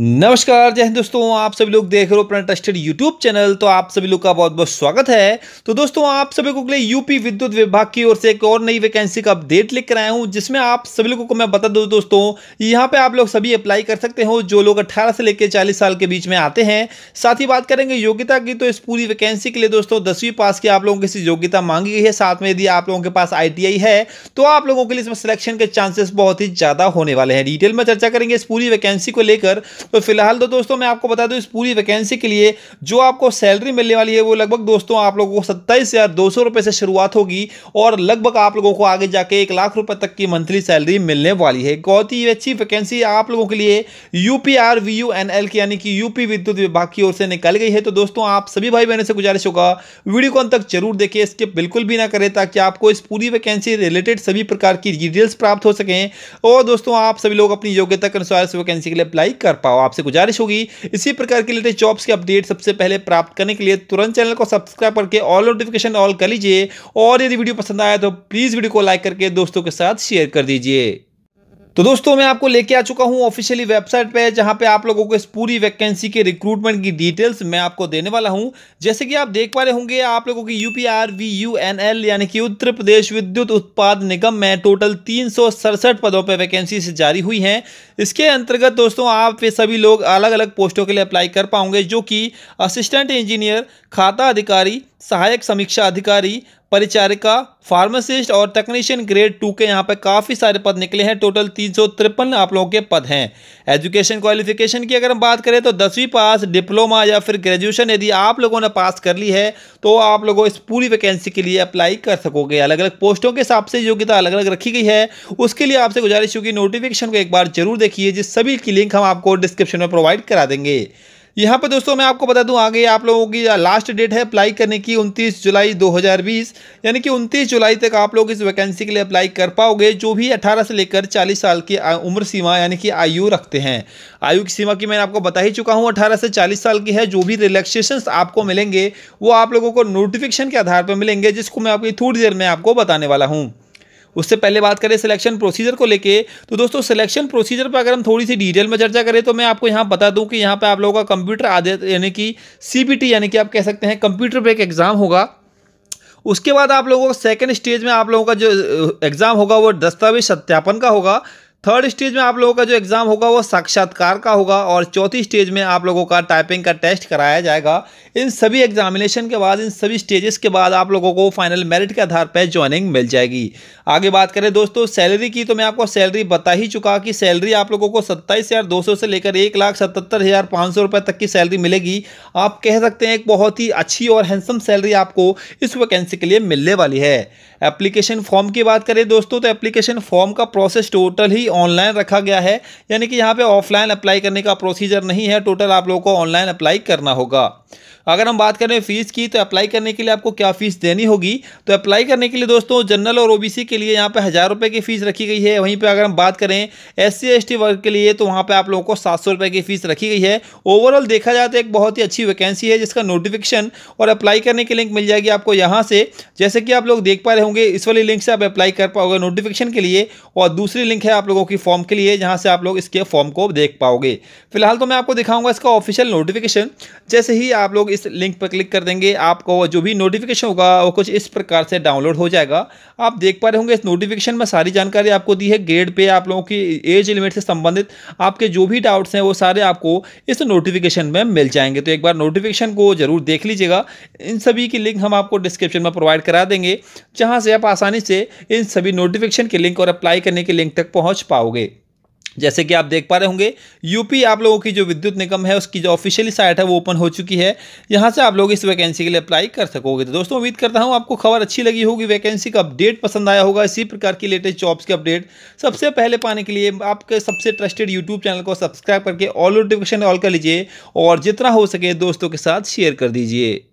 नमस्कार जय हिंद दोस्तों आप सभी लोग देख रहे हो अपना ट्रस्टेड यूट्यूब चैनल तो आप सभी लोग का बहुत बहुत स्वागत है तो दोस्तों आप सभी को लिए यूपी विद्युत विभाग की ओर से एक और नई वैकेंसी का अपडेट लेकर आया हूं जिसमें आप सभी लोगों को मैं बता दूं दोस्तों यहां पे आप लोग सभी अप्लाई कर सकते हो जो लोग अट्ठारह से लेकर चालीस साल के बीच में आते हैं साथ ही बात करेंगे योग्यता की तो इस पूरी वैकेंसी के लिए दोस्तों दसवीं पास की आप लोगों की योग्यता मांगी गई है साथ में यदि आप लोगों के पास आई है तो आप लोगों के लिए इसमें सिलेक्शन के चांसेस बहुत ही ज़्यादा होने वाले हैं डिटेल में चर्चा करेंगे इस पूरी वैकेंसी को लेकर तो फिलहाल तो दोस्तों मैं आपको बता दूँ इस पूरी वैकेंसी के लिए जो आपको सैलरी मिलने वाली है वो लगभग दोस्तों आप लोगों को सत्ताईस हज़ार दो सौ रुपये से शुरुआत होगी और लगभग आप लोगों को आगे जाके एक लाख रुपए तक की मंथली सैलरी मिलने वाली है बहुत ही अच्छी वैकेंसी आप लोगों के लिए UPR V U N L की यानी कि यूपी विद्युत विभाग की ओर से निकल गई है तो दोस्तों आप सभी भाई बहनों से गुजारिश होगा वीडियो को अंत तक जरूर देखिए इसके बिल्कुल भी ना करें ताकि आपको इस पूरी वैकेंसी रिलेटेड सभी प्रकार की डिटेल्स प्राप्त हो सकें और दोस्तों आप सभी लोग अपनी योग्यता के अनुसार इस वैकेंसी के लिए अप्लाई कर पाओ बताओ आपसे गुजारिश होगी इसी प्रकार के लेटेस्ट जॉब्स की अपडेट सबसे पहले प्राप्त करने के लिए तुरंत चैनल को सब्सक्राइब करके ऑल नोटिफिकेशन ऑल कर लीजिए और यदि वीडियो पसंद आया तो प्लीज़ वीडियो को लाइक करके दोस्तों के साथ शेयर कर दीजिए तो दोस्तों मैं आपको लेके आ चुका हूँ ऑफिशियली वेबसाइट पे जहाँ पे आप लोगों को इस पूरी वैकेंसी के रिक्रूटमेंट की डिटेल्स मैं आपको देने वाला हूँ जैसे कि आप देख पा रहे होंगे आप लोगों की U P R V U N L यानी कि उत्तर प्रदेश विद्युत उत्पाद निगम में टोटल तीन पदों पर वैकेंसी जारी हुई है इसके अंतर्गत दोस्तों आप ये सभी लोग अलग अलग पोस्टों के लिए अप्लाई कर पाओगे जो कि असिस्टेंट इंजीनियर खाता अधिकारी सहायक समीक्षा अधिकारी परिचारिका फार्मासिस्ट और टेक्नीशियन ग्रेड टू के यहाँ पर काफ़ी सारे पद निकले हैं टोटल तीन सौ तिरपन आप लोगों के पद हैं एजुकेशन क्वालिफिकेशन की अगर हम बात करें तो दसवीं पास डिप्लोमा या फिर ग्रेजुएशन यदि आप लोगों ने पास कर ली है तो आप लोगों इस पूरी वैकेंसी के लिए अप्लाई कर सकोगे अलग अलग पोस्टों के हिसाब से योग्यता अलग अलग रखी गई है उसके लिए आपसे गुजारिश होगी नोटिफिकेशन को एक बार जरूर देखिए जिस सभी की लिंक हम आपको डिस्क्रिप्शन में प्रोवाइड करा देंगे यहाँ पर दोस्तों मैं आपको बता दूँ आगे आप लोगों की लास्ट डेट है अप्लाई करने की उनतीस जुलाई 2020 यानी कि उनतीस जुलाई तक आप लोग इस वैकेंसी के लिए अप्लाई कर पाओगे जो भी अठारह से लेकर चालीस साल की उम्र सीमा यानी कि आयु रखते हैं आयु की सीमा की मैंने आपको बता ही चुका हूँ अठारह से चालीस साल की है जो भी रिलैक्सेशन आपको मिलेंगे वो आप लोगों को नोटिफिकेशन के आधार पर मिलेंगे जिसको मैं आपकी थोड़ी देर में आपको बताने वाला हूँ उससे पहले बात करें सिलेक्शन प्रोसीजर को लेके तो दोस्तों सिलेक्शन प्रोसीजर पर अगर हम थोड़ी सी डिटेल में चर्चा करें तो मैं आपको यहाँ बता दूँ कि यहाँ पर आप लोगों का कंप्यूटर आदि यानी कि सी यानी कि आप कह सकते हैं कंप्यूटर पर एक एग्ज़ाम होगा उसके बाद आप लोगों को सेकेंड स्टेज में आप लोगों का जो एग्ज़ाम होगा वो दस्तावेज सत्यापन का होगा थर्ड स्टेज में आप लोगों का जो एग्ज़ाम होगा वो साक्षात्कार का होगा और चौथी स्टेज में आप लोगों का टाइपिंग का टेस्ट कराया जाएगा इन सभी एग्जामिनेशन के बाद इन सभी स्टेजेस के बाद आप लोगों को फाइनल मेरिट के आधार पर ज्वाइनिंग मिल जाएगी आगे बात करें दोस्तों सैलरी की तो मैं आपको सैलरी बता ही चुका कि सैलरी आप लोगों को सत्ताईस हज़ार दो सौ से लेकर एक लाख सतहत्तर हज़ार पाँच सौ रुपये तक की सैलरी मिलेगी आप कह सकते हैं एक बहुत ही अच्छी और हैंडसम सैलरी आपको इस वैकेंसी के लिए मिलने वाली है एप्लीकेशन फॉर्म की बात करें दोस्तों तो एप्लीकेशन फॉर्म का प्रोसेस टोटल ही ऑनलाइन रखा गया है यानी कि यहाँ पे ऑफलाइन अप्लाई करने का प्रोसीजर नहीं है टोटल आप लोगों को ऑनलाइन अप्लाई करना होगा अगर हम बात करें फ़ीस की तो अप्लाई करने के लिए आपको क्या फ़ीस देनी होगी तो अप्लाई करने के लिए दोस्तों जनरल और ओबीसी के लिए यहाँ पे हज़ार रुपये की फ़ीस रखी गई है वहीं पे अगर हम बात करें एस सी वर्ग के लिए तो वहाँ पे आप लोगों को सात सौ की फ़ीस रखी गई है ओवरऑल देखा जाए तो एक बहुत ही अच्छी वैकेंसी है जिसका नोटिफिकेशन और अप्लाई करने की लिंक मिल जाएगी आपको यहाँ से जैसे कि आप लोग देख पा रहे होंगे इस वाली लिंक से आप अप्लाई कर पाओगे नोटिफिकेशन के लिए और दूसरी लिंक है आप लोगों की फॉर्म के लिए जहाँ से आप लोग इसके फॉर्म को देख पाओगे फिलहाल तो मैं आपको दिखाऊंगा इसका ऑफिशियल नोटिफिकेशन जैसे ही आप लोग इस लिंक पर क्लिक कर देंगे आपको जो भी नोटिफिकेशन होगा वो कुछ इस प्रकार से डाउनलोड हो जाएगा आप देख पा रहे होंगे इस नोटिफिकेशन में सारी जानकारी आपको दी है ग्रेड पे आप लोगों की एज लिमिट से संबंधित आपके जो भी डाउट्स हैं वो सारे आपको इस नोटिफिकेशन में मिल जाएंगे तो एक बार नोटिफिकेशन को जरूर देख लीजिएगा इन सभी की लिंक हम आपको डिस्क्रिप्शन में प्रोवाइड करा देंगे जहाँ से आप आसानी से इन सभी नोटिफिकेशन के लिंक और अप्लाई करने के लिंक तक पहुँच पाओगे जैसे कि आप देख पा रहे होंगे यूपी आप लोगों की जो विद्युत निगम है उसकी जो ऑफिशियली साइट है वो ओपन हो चुकी है यहाँ से आप लोग इस वैकेंसी के लिए अप्लाई कर सकोगे तो दोस्तों उम्मीद करता हूँ आपको खबर अच्छी लगी होगी वैकेंसी का अपडेट पसंद आया होगा इसी प्रकार की लेटेस्ट जॉब्स के अपडेट सबसे पहले पाने के लिए आपके सबसे ट्रस्टेड यूट्यूब चैनल को सब्सक्राइब करके ऑल नोटिफिकेशन ऑल कर लीजिए और जितना हो सके दोस्तों के साथ शेयर कर दीजिए